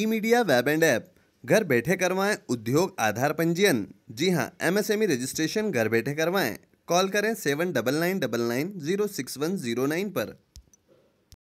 E media web and app घर बैठे करवाएं उद्योग आधार पंजीयन जी हाँ एमएसएमई e रजिस्ट्रेशन घर बैठे करवाएं कॉल करें seven double nine double nine zero six one zero nine पर